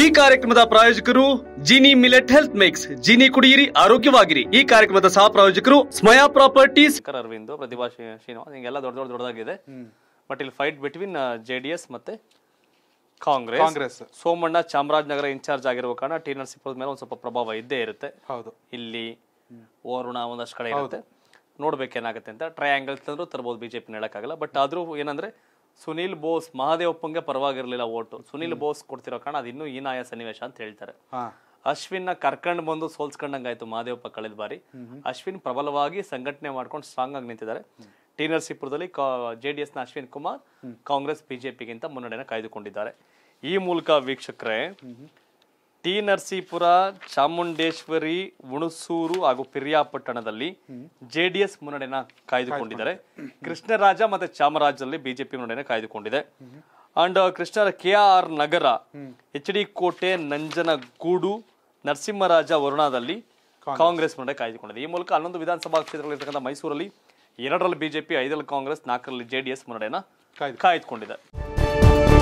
ಈ ಕಾರ್ಯಕ್ರಮದ ಪ್ರಾಯೋಜಕರು Jini millet health mix Jini ಕುಡಿಯಿರಿ ಆರೋಗ್ಯವಾಗಿರಿ ಈ ಕಾರ್ಯಕ್ರಮದ ಸಹ ಪ್ರಾಯೋಜಕರು ಸ್ಮಯಾ ಪ್ರಾಪರ್ಟೀಸ್ ಅರವಿಂದ್ ಪ್ರತಿಭಾ ಶ್ರೀನಿವಾಸ್ ಹಿಂಗೆಲ್ಲ ದೊಡ್ಡ ದೊಡ್ಡ ದೊಡ್ಡದಾಗಿದೆ ಬಟ್ ಇಲ್ಲಿ fight between J D S ಮತ್ತೆ ಕಾಂಗ್ರೆಸ್ ಕಾಂಗ್ರೆಸ್ ಸೋಮಣ್ಣ ಚಾಮರಾಜನಗರ ಇನ್ಚಾರ್ಜ್ ಆಗಿರುವ ಕಾರಣ ಟಿ ನರಸೀಪುರದ ಮೇಲೆ ಒಂದು ಸ್ವಲ್ಪ ಪ್ರಭಾವ ಇದ್ದೇ ಇರುತ್ತೆ ಹೌದು ಇಲ್ಲಿ ಓರುಣ ಒಂದಷ್ಟು ಕಡೆ ಇರುತ್ತೆ ನೋಡ್ಬೇಕೇನಾಗುತ್ತೆ ಅಂತ ಟ್ರಯಾಂಗಲ್ ತಂದ್ರು ತರ್ಬೋದು ಬಿಜೆಪಿ ಆಗಲ್ಲ ಬಟ್ ಆದ್ರೂ ಏನಂದ್ರೆ ಸುನೀಲ್ ಬೋಸ್ ಮಹಾದೇವಪ್ಪಂಗೆ ಪರವಾಗಿರ್ಲಿಲ್ಲ ವೋಟ್ ಸುನೀಲ್ ಬೋಸ್ ಕೊಡ್ತಿರೋ ಕಾರಣ ಅದು ಇನ್ನೂ ಸನ್ನಿವೇಶ ಅಂತ ಹೇಳ್ತಾರೆ ಅಶ್ವಿನ್ ನ ಕರ್ಕೊಂಡು ಬಂದು ಆಯ್ತು ಮಹಾದೇವಪ್ಪ ಕಳೆದ ಬಾರಿ ಅಶ್ವಿನ್ ಪ್ರಬಲವಾಗಿ ಸಂಘಟನೆ ಮಾಡ್ಕೊಂಡು ಸ್ಟ್ರಾಂಗ್ ಆಗಿ ನಿಂತಿದ್ದಾರೆ ಟಿ ಸಿಪುರದಲ್ಲಿ ಜೆ ಡಿ ನ ಅಶ್ವಿನ್ ಕುಮಾರ್ ಕಾಂಗ್ರೆಸ್ ಬಿಜೆಪಿಗಿಂತ ಮುನ್ನಡೆಯನ್ನು ಕಾಯ್ದುಕೊಂಡಿದ್ದಾರೆ ಈ ಮೂಲಕ ವೀಕ್ಷಕರೇ ಟಿ ನರಸೀಪುರ ಚಾಮುಂಡೇಶ್ವರಿ ಹುಣಸೂರು ಹಾಗೂ ಪಿರಿಯಾಪಟ್ಟಣದಲ್ಲಿ ಜೆಡಿಎಸ್ ಮುನ್ನಡೆನ ಕಾಯ್ದುಕೊಂಡಿದ್ದಾರೆ ಕೃಷ್ಣರಾಜ ಮತ್ತೆ ಚಾಮರಾಜಲ್ಲಿ ಬಿಜೆಪಿ ಮುನ್ನಡೆನ ಕಾಯ್ದುಕೊಂಡಿದೆ ಅಂಡ್ ಕೃಷ್ಣರ ಕೆ ಆರ್ ನಗರ ಎಚ್ ಡಿ ಕೋಟೆ ನಂಜನಗೂಡು ನರಸಿಂಹರಾಜ ವರುಣಾದಲ್ಲಿ ಕಾಂಗ್ರೆಸ್ ಮುನ್ನಡೆ ಕಾಯ್ದುಕೊಂಡಿದೆ ಈ ಮೂಲಕ ಹನ್ನೊಂದು ವಿಧಾನಸಭಾ ಕ್ಷೇತ್ರಗಳಿರ್ತಕ್ಕಂಥ ಮೈಸೂರಲ್ಲಿ ಎರಡರಲ್ಲಿ ಬಿಜೆಪಿ ಐದರಲ್ಲಿ ಕಾಂಗ್ರೆಸ್ ನಾಲ್ಕರಲ್ಲಿ ಜೆಡಿಎಸ್ ಮುನ್ನಡೆನ ಕಾಯ್ದುಕೊಂಡಿದೆ